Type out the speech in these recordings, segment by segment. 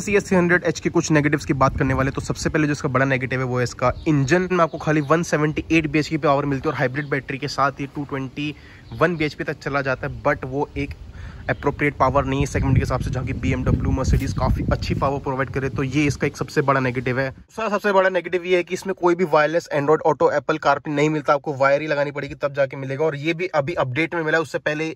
सी S three hundred H के कुछ negatives की बात करने वाले तो सबसे पहले जो इसका बड़ा नेगेटिव है वो है इसका इंजन में आपको खाली 178 सेवेंटी की पावर मिलती है और हाइब्रिड बैटरी के साथ ही 221 बीएचपी तक चला जाता है बट वो एक अप्रोप्रिएट पावर नहीं है सेगमेंट के हिसाब से जहाँ की बी एमडब्ल्यू मर्सिडीज़ काफ़ी अच्छी पावर प्रोवाइड करे तो ये इसका एक सबसे बड़ा नेगेटिव है दूसरा सबसे बड़ा नेगेटिव ये है कि इसमें कोई भी wireless Android auto Apple CarPlay नहीं मिलता आपको वायर ही लगानी पड़ेगी तब जाके मिलेगा और ये भी अभी अपडेट में मिला उससे पहले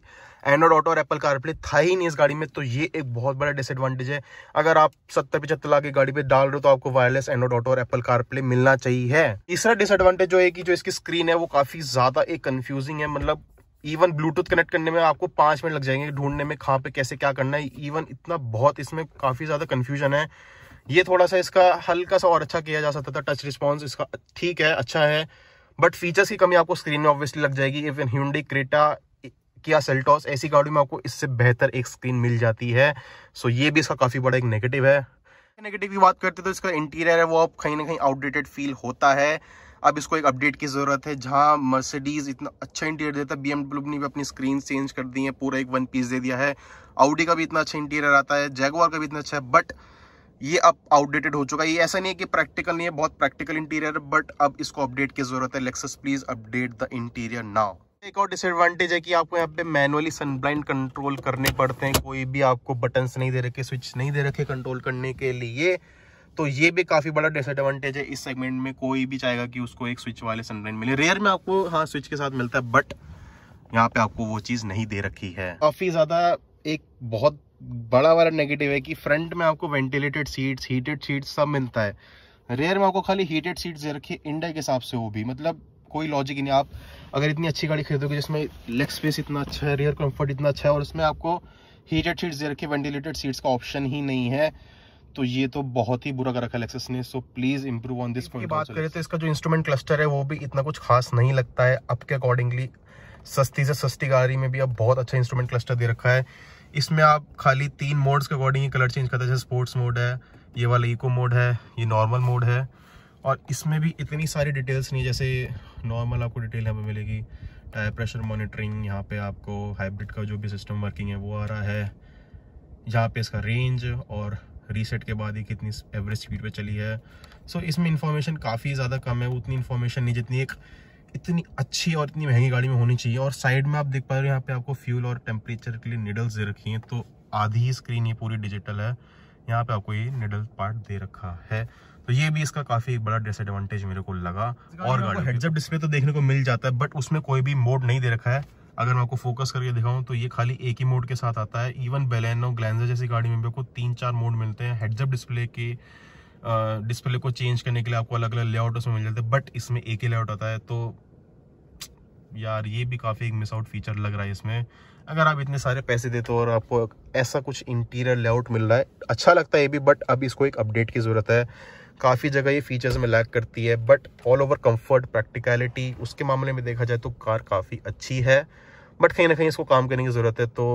एंड्रॉइड ऑटो और एप्पल कारप्ले था ही नहीं इस गाड़ी में तो ये एक बहुत बड़ा डिसएडवांटेज है अगर आप सत्तर पचहत्तर लाख की गाड़ी पे डाल रहे हो तो आपको वायरलेस एंड्रॉइड ऑटो और एप्पल कारप्ले मिलना चाहिए तीसरा डिसएडवांटेज जो है कि जो इसकी स्क्रीन है वो काफ़ी ज़्यादा एक कंफ्यूजिंग है मतलब इवन ब्लूटूथ कनेक्ट करने में आपको पाँच मिनट लग जाएंगे ढूंढने में कहाँ पे कैसे क्या करना है इवन इतना बहुत इसमें काफ़ी ज़्यादा कन्फ्यूजन है ये थोड़ा सा इसका हल्का सा और अच्छा किया जा सकता था टच रिस्पॉन्स इसका ठीक है अच्छा है बट फीचर्स की कमी आपको स्क्रीन में ऑब्वियसली लग जाएगी even Hyundai Creta Kia Seltos ऐसी गाड़ी में आपको इससे बेहतर एक स्क्रीन मिल जाती है सो ये भी इसका काफ़ी बड़ा एक नेगेटिव है नेगेटिव की बात करते तो इसका इंटीरियर है वो अब कहीं ना कहीं आउटडेटेड फील होता है अब इसको एक अपडेट की ज़रूरत है जहाँ मर्सिडीज़ इतना अच्छा इंटीरियर देता है बी ने भी अपनी स्क्रीन चेंज कर दी है पूरा एक वन पीस दे दिया है आउडी का भी इतना अच्छा इंटीरियर आता है जैगवार का भी इतना अच्छा है बट ये अब आउटडेटेड हो चुका है ये ऐसा नहीं है कि प्रैक्टिकल नहीं है बहुत प्रैक्टिकल इंटीरियर बट अब इसको अपडेट की ज़रूरत है Lexus please update the interior now एक और डिसएडवांटेज है कि आपको यहाँ पे मैनुअली सनब्लाइंड कंट्रोल करने पड़ते हैं कोई भी आपको बटन्स नहीं दे रखे स्विच नहीं दे रखे कंट्रोल करने के लिए तो ये भी काफ़ी बड़ा डिसएडवांटेज है इस सेगमेंट में कोई भी चाहेगा कि उसको एक स्विच वाले सनलाइन मिले रेयर में आपको हाँ स्विच के साथ मिलता है बट यहाँ पे आपको वो चीज़ नहीं दे रखी है काफ़ी ज़्यादा एक बहुत बड़ा वाला नेगेटिव है कि फ्रंट में आपको वेंटिलेटेड सीट्स हीटेड सीट सब मिलता है रेयर में आपको खाली हीटेड सीट दे रखी है इंडिया के हिसाब से वो भी मतलब कोई लॉजिक ही नहीं आप अगर इतनी अच्छी गाड़ी खरीदोगे जिसमें लेग स्पेस इतना अच्छा है रेयर कम्फर्ट इतना अच्छा है और उसमें आपको हीटेड सीट्स दे रखी वेंटिलेटेड सीट्स का ऑप्शन ही नहीं है तो ये तो बहुत ही बुरा कर रखा है ने so please improve on this point बात करें तो इसका जो इंस्ट्रूमेंट क्लस्टर है वो भी इतना कुछ खास नहीं लगता है अब के अकॉर्डिंगली सस्ती से सस्ती गाड़ी में भी अब बहुत अच्छा इंस्ट्रूमेंट क्लस्टर दे रखा है इसमें आप खाली तीन मोड्स के अकॉर्डिंग ही कलर चेंज करते हैं जैसे स्पोर्ट्स मोड है ये वाला इको मोड है ये नॉर्मल मोड है और इसमें भी इतनी सारी डिटेल्स नहीं जैसे नॉर्मल आपको डिटेल यहाँ पर मिलेगी टायर प्रेशर मॉनिटरिंग यहाँ पे आपको हाइब्रिड का जो भी सिस्टम वर्किंग है वो आ रहा है यहाँ पे इसका रेंज और रीसेट के बाद ही कितनी एवरेज स्पीड पे चली है सो so, इसमें इन्फॉर्मेशन काफ़ी ज़्यादा कम है उतनी इन्फॉर्मेशन नहीं जितनी एक इतनी अच्छी और इतनी महंगी गाड़ी में होनी चाहिए और साइड में आप देख पा रहे हो यहाँ पे आपको फ्यूल और टेम्परेचर के लिए निडल्स दे रखी हैं तो आधी ही स्क्रीन ये पूरी डिजिटल है यहाँ पे आपको ये निडल पार्ट दे रखा है तो ये भी इसका काफी एक बड़ा डिसएडवांटेज मेरे को लगा और गाड़ी हेडजअप डिस्प्ले तो देखने को मिल जाता है बट उसमें कोई भी मोड नहीं दे रखा है अगर मैं आपको फोकस करके दिखाऊं तो ये खाली एक ही मोड के साथ आता है इवन बेलेनो ग्लैंजर जैसी गाड़ी में भी आपको तीन चार मोड मिलते हैं हेडजअप डिस्प्ले के डिस्प्ले को चेंज करने के लिए आपको अलग अलग लेआउट उसमें मिल जाते हैं बट इसमें एक ही लेआउट आता है तो यार ये भी काफ़ी एक मिस आउट फीचर लग रहा है इसमें अगर आप इतने सारे पैसे देते हो और आपको ऐसा कुछ इंटीरियर लेआउट मिल रहा है अच्छा लगता है ये भी बट अब इसको एक अपडेट की ज़रूरत है काफ़ी जगह ये फीचर्स में लैक करती है but all over comfort practicality उसके मामले में देखा जाए तो कार काफ़ी अच्छी है बट कहीं ना कहीं इसको काम करने की ज़रूरत है तो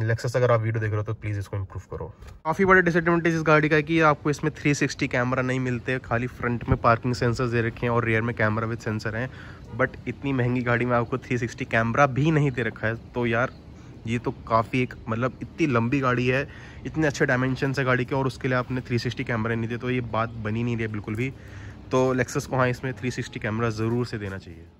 लेक्सस अगर आप वीडियो देख रहे हो तो प्लीज़ इसको इम्प्रूव करो काफ़ी बड़े डिसएडवांटेज इस गाड़ी का है कि आपको इसमें 360 कैमरा नहीं मिलते खाली फ्रंट में पार्किंग सेंसर दे रखे हैं और रियर में कैमरा विद सेंसर हैं बट इतनी महंगी गाड़ी में आपको 360 कैमरा भी नहीं दे रखा है तो यार ये तो काफ़ी एक मतलब इतनी लंबी गाड़ी है इतने अच्छे डायमेंशन है गाड़ी के और उसके लिए आपने 360 कैमरा नहीं दिए तो ये बात बनी नहीं रही बिल्कुल भी तो लेक्सस को हाँ इसमें 360 कैमरा ज़रूर से देना चाहिए